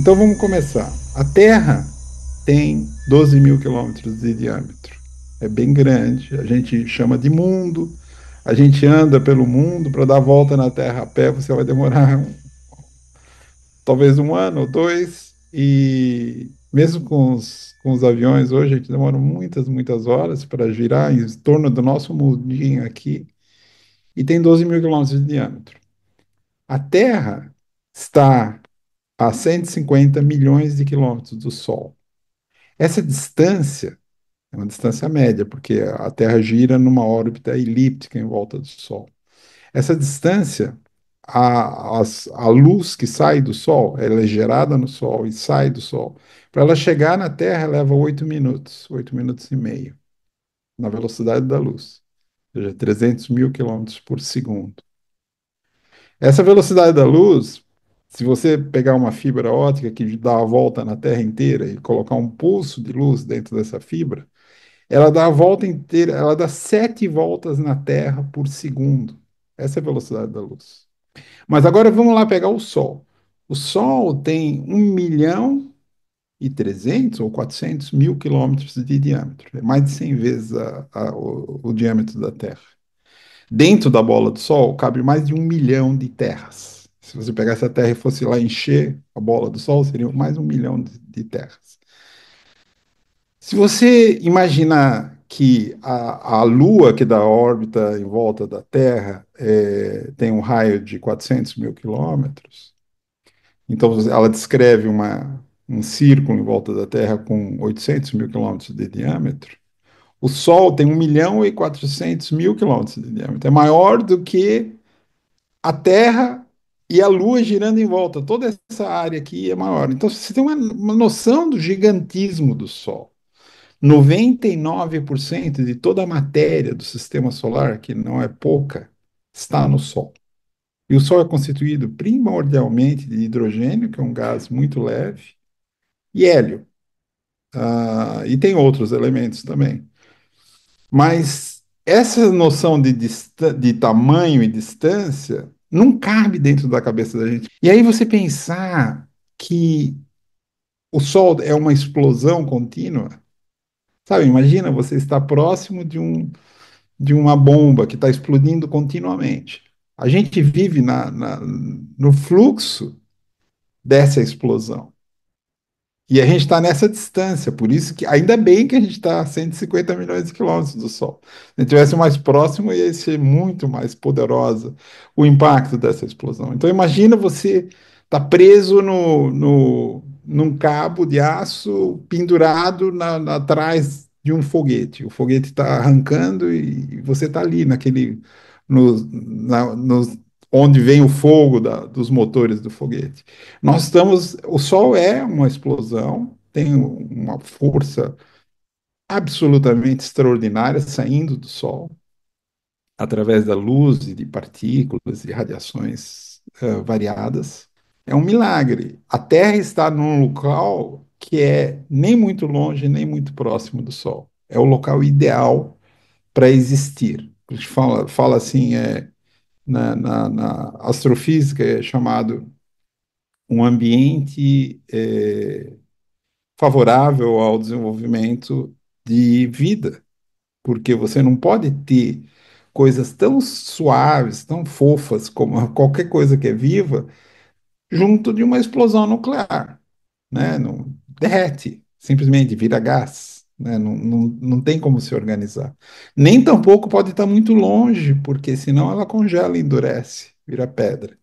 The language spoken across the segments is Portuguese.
Então vamos começar. A Terra tem 12 mil quilômetros de diâmetro. É bem grande. A gente chama de mundo. A gente anda pelo mundo. Para dar volta na Terra a pé, você vai demorar um, talvez um ano ou dois. E mesmo com os, com os aviões hoje, a gente demora muitas, muitas horas para girar em torno do nosso mundinho aqui. E tem 12 mil quilômetros de diâmetro. A Terra está a 150 milhões de quilômetros do Sol. Essa distância é uma distância média, porque a Terra gira numa órbita elíptica em volta do Sol. Essa distância, a, a, a luz que sai do Sol, ela é gerada no Sol e sai do Sol. Para ela chegar na Terra, leva 8 minutos, 8 minutos e meio, na velocidade da luz, ou seja, 300 mil quilômetros por segundo. Essa velocidade da luz se você pegar uma fibra ótica que dá a volta na Terra inteira e colocar um pulso de luz dentro dessa fibra, ela dá a volta inteira, ela dá sete voltas na Terra por segundo. Essa é a velocidade da luz. Mas agora vamos lá pegar o Sol. O Sol tem 1 milhão e 300 ou 400 mil quilômetros de diâmetro. É mais de 100 vezes a, a, o, o diâmetro da Terra. Dentro da bola do Sol cabe mais de um milhão de terras. Se você pegasse a Terra e fosse lá encher a bola do Sol, seriam mais um milhão de, de terras. Se você imaginar que a, a Lua, que dá órbita em volta da Terra, é, tem um raio de 400 mil quilômetros, então ela descreve uma, um círculo em volta da Terra com 800 mil quilômetros de diâmetro, o Sol tem 1 milhão e 400 mil quilômetros de diâmetro. É maior do que a Terra e a Lua girando em volta. Toda essa área aqui é maior. Então você tem uma, uma noção do gigantismo do Sol. 99% de toda a matéria do sistema solar, que não é pouca, está no Sol. E o Sol é constituído primordialmente de hidrogênio, que é um gás muito leve, e hélio. Ah, e tem outros elementos também. Mas essa noção de, de tamanho e distância não cabe dentro da cabeça da gente. E aí você pensar que o Sol é uma explosão contínua, sabe? Imagina você estar próximo de um de uma bomba que está explodindo continuamente. A gente vive na, na, no fluxo dessa explosão. E a gente está nessa distância, por isso que ainda bem que a gente está a 150 milhões de quilômetros do Sol. Se estivesse mais próximo, ia ser muito mais poderosa o impacto dessa explosão. Então imagina você estar tá preso no, no, num cabo de aço pendurado na, na, atrás de um foguete. O foguete está arrancando e você está ali naquele. No, na, no, onde vem o fogo da, dos motores do foguete. Nós estamos, o Sol é uma explosão, tem uma força absolutamente extraordinária saindo do Sol através da luz e de partículas e radiações uh, variadas. É um milagre. A Terra está num local que é nem muito longe nem muito próximo do Sol. É o local ideal para existir. A gente fala, fala assim, é, na, na, na astrofísica é chamado um ambiente é, favorável ao desenvolvimento de vida, porque você não pode ter coisas tão suaves, tão fofas como qualquer coisa que é viva, junto de uma explosão nuclear, né? Não derrete, simplesmente vira gás né? Não, não, não tem como se organizar. Nem tampouco pode estar muito longe, porque senão ela congela e endurece, vira pedra.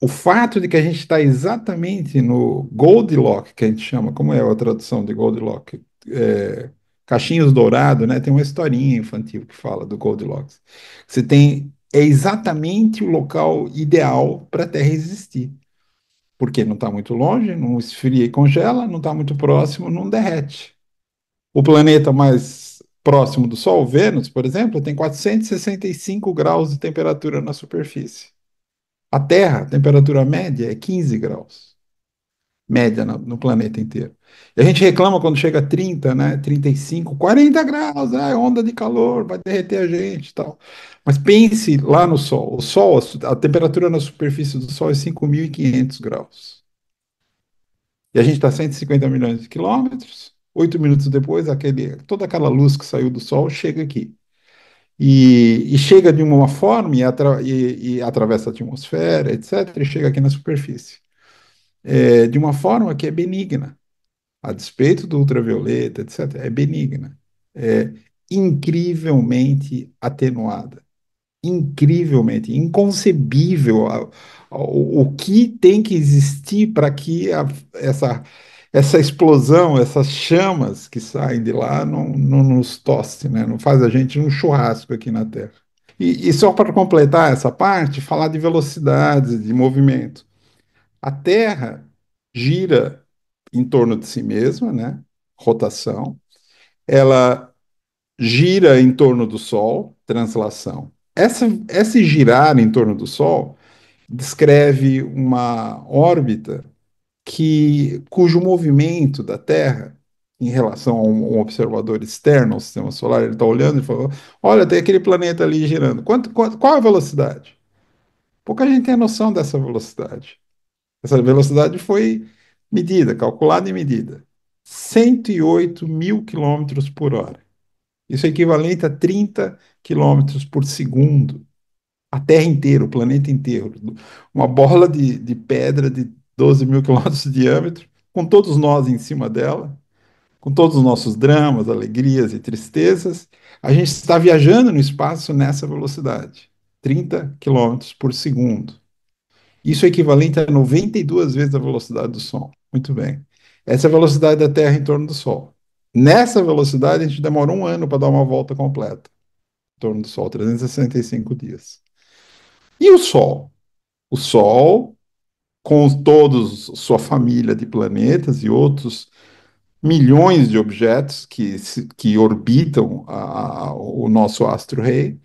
O fato de que a gente está exatamente no Goldilocks, que a gente chama, como é a tradução de Goldilocks? É, Caixinhos dourados né? Tem uma historinha infantil que fala do Goldilocks. Você tem é exatamente o local ideal para a Terra existir. Porque não está muito longe, não esfria e congela, não está muito próximo, não derrete. O planeta mais próximo do Sol, Vênus, por exemplo, tem 465 graus de temperatura na superfície. A Terra, a temperatura média é 15 graus. Média no, no, planeta inteiro. E a gente reclama quando chega a 30, né, 35, 40 graus, ah, onda de calor, vai derreter a gente tal. Mas pense lá no Sol. O Sol, a, a temperatura na superfície do Sol é 5.500 graus. E a gente está a 150 milhões de quilômetros, Oito minutos depois, aquele, toda aquela luz que saiu do Sol chega aqui. E, e chega de uma forma e, atra, e, e, atravessa a atmosfera, etc., e chega aqui na superfície. É, de uma forma que é benigna, a despeito do ultravioleta, etc., é benigna. É incrivelmente atenuada. Incrivelmente, inconcebível a, a, o, o, que tem que existir para que a, essa essa explosão, essas chamas que saem de lá não, não nos tosse, né? não faz a gente um churrasco aqui na Terra. E, e só para completar essa parte, falar de velocidades, de movimento. A Terra gira em torno de si mesma, né? rotação. Ela gira em torno do Sol, translação. Essa, esse girar em torno do Sol descreve uma órbita que cujo movimento da Terra em relação a um, um observador externo ao sistema solar, ele está olhando e falou: olha, tem aquele planeta ali girando. Quanto, qual, qual a velocidade? Pouca gente tem a noção dessa velocidade. Essa velocidade foi medida, calculada e medida. 108 mil quilômetros por hora. Isso é equivalente a 30 quilômetros por segundo. A Terra inteira, o planeta inteiro. Uma bola de, de pedra de 12 mil quilômetros de diâmetro, com todos nós em cima dela, com todos os nossos dramas, alegrias e tristezas, a gente está viajando no espaço nessa velocidade, 30 quilômetros por segundo. Isso é equivalente a 92 vezes a velocidade do Sol. Muito bem. Essa é a velocidade da Terra em torno do Sol. Nessa velocidade, a gente demora um ano para dar uma volta completa em torno do Sol, 365 dias. E o Sol? O Sol com todos sua família de planetas e outros milhões de objetos que, que orbitam a, a, o nosso astro-rei,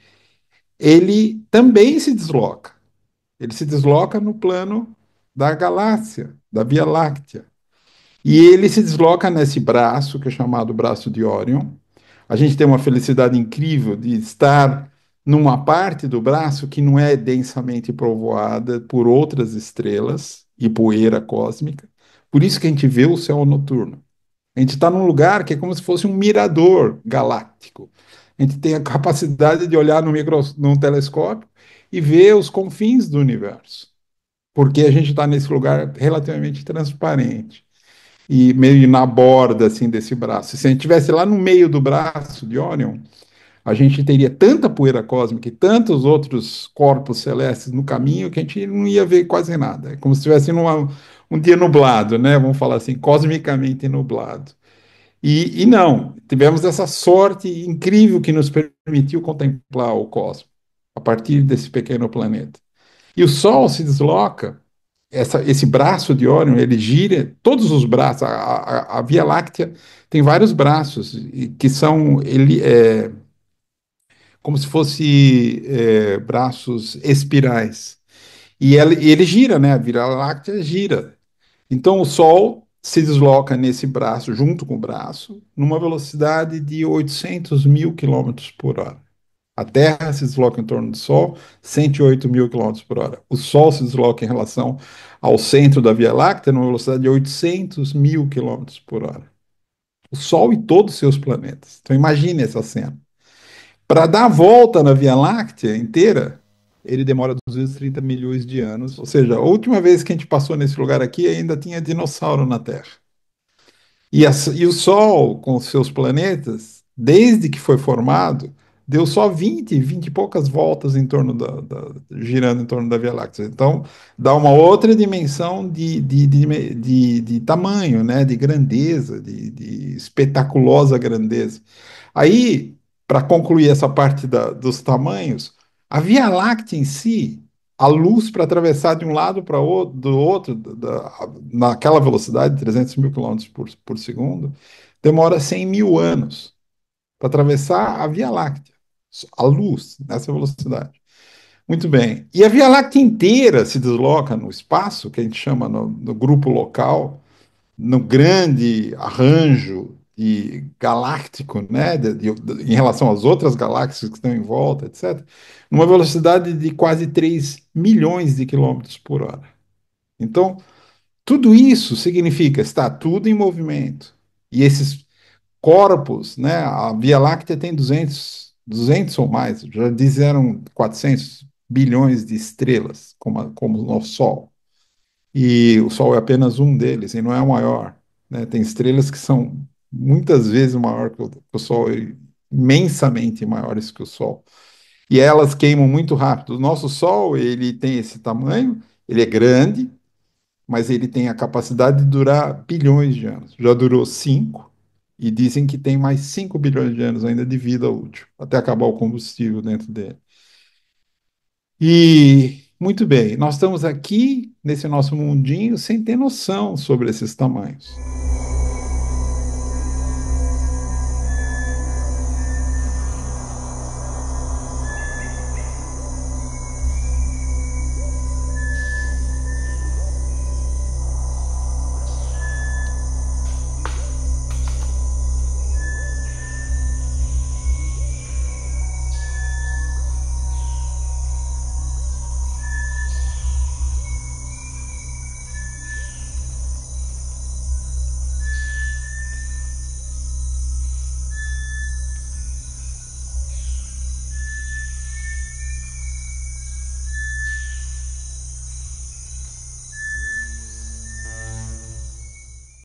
ele também se desloca. Ele se desloca no plano da galáxia, da Via Láctea. E ele se desloca nesse braço, que é chamado braço de Orion. A gente tem uma felicidade incrível de estar numa parte do braço que não é densamente povoada por outras estrelas e poeira cósmica. Por isso que a gente vê o céu noturno. A gente está num lugar que é como se fosse um mirador galáctico. A gente tem a capacidade de olhar no, micro, no telescópio e ver os confins do universo, porque a gente está nesse lugar relativamente transparente e meio na borda assim desse braço. Se a gente estivesse lá no meio do braço de Orion, a gente teria tanta poeira cósmica e tantos outros corpos celestes no caminho que a gente não ia ver quase nada. É como se tivesse um dia nublado, né? Vamos falar assim, cosmicamente nublado. E, e não, tivemos essa sorte incrível que nos permitiu contemplar o cosmos a partir desse pequeno planeta. E o Sol se desloca, essa, esse braço de Órion, ele gira, todos os braços, a, a, a Via Láctea tem vários braços, que são, ele, é, como se fosse é, braços espirais. E ele, ele gira, né? A Via Láctea gira. Então o Sol se desloca nesse braço, junto com o braço, numa velocidade de 800 mil quilômetros por hora. A Terra se desloca em torno do Sol 108 mil quilômetros por hora. O Sol se desloca em relação ao centro da Via Láctea numa velocidade de 800 mil quilômetros por hora. O Sol e todos os seus planetas. Então imagine essa cena. Para dar a volta na Via Láctea inteira, ele demora 230 milhões de anos. Ou seja, a última vez que a gente passou nesse lugar aqui ainda tinha dinossauro na Terra. E, a, e o Sol, com seus planetas, desde que foi formado, deu só 20, 20 e poucas voltas em torno da, da, girando em torno da Via Láctea. Então, dá uma outra dimensão de, de, de, de, de tamanho, né? de grandeza, de, de espetaculosa grandeza. Aí, para concluir essa parte da, dos tamanhos, a Via Láctea em si, a luz para atravessar de um lado para outro, do outro, da, naquela velocidade de 300 mil quilômetros por, por segundo, demora 100 mil anos para atravessar a Via Láctea, a luz nessa velocidade. Muito bem. E a Via Láctea inteira se desloca no espaço, que a gente chama no, no grupo local, no grande arranjo de galáctico, né, de, de, em relação às outras galáxias que estão em volta, etc., numa velocidade de quase 3 milhões de quilômetros por hora. Então, tudo isso significa está tudo em movimento. E esses corpos, né, a Via Láctea tem 200, 200 ou mais, já disseram 400 bilhões de estrelas, como, a, como o nosso Sol. E o Sol é apenas um deles, e não é o maior. Né? Tem estrelas que são muitas vezes maior que o, Sol, imensamente maiores que o Sol. E elas queimam muito rápido. O nosso Sol, ele tem esse tamanho, ele é grande, mas ele tem a capacidade de durar bilhões de anos. Já durou cinco, e dizem que tem mais cinco bilhões de anos ainda de vida útil, até acabar o combustível dentro dele. E, muito bem, nós estamos aqui nesse nosso mundinho sem ter noção sobre esses tamanhos.